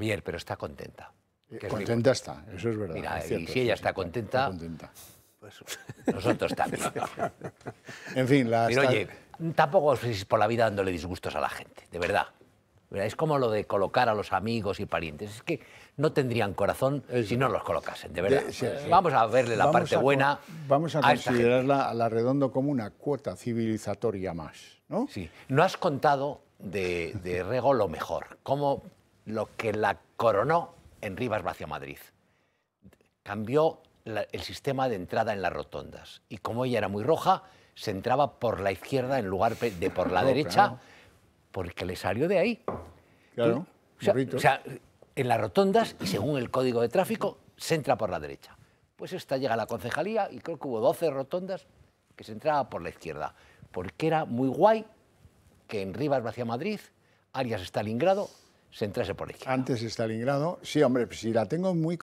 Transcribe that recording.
Javier, pero está contenta. Eh, contenta está, eso es verdad. Mira, y si ella está contenta, pues nosotros también. en fin, la... Pero oye, tampoco os por la vida dándole disgustos a la gente, de verdad. Es como lo de colocar a los amigos y parientes. Es que no tendrían corazón si no los colocasen, de verdad. Vamos a verle la parte buena. Vamos a, considerarla a la redondo como una cuota civilizatoria más. ¿no? Sí. No has contado de, de Rego lo mejor. Cómo lo que la coronó en Rivas Vacia Madrid. Cambió el sistema de entrada en las rotondas. Y como ella era muy roja, se entraba por la izquierda en lugar de por la derecha, porque le salió de ahí. Claro, o sea, en las rotondas, y según el código de tráfico, se entra por la derecha. Pues esta llega a la concejalía y creo que hubo 12 rotondas que se entraba por la izquierda. Porque era muy guay que en Rivas hacia Madrid, Arias Stalingrado, se entrase por aquí. Antes Antes Stalingrado, sí, hombre, si la tengo muy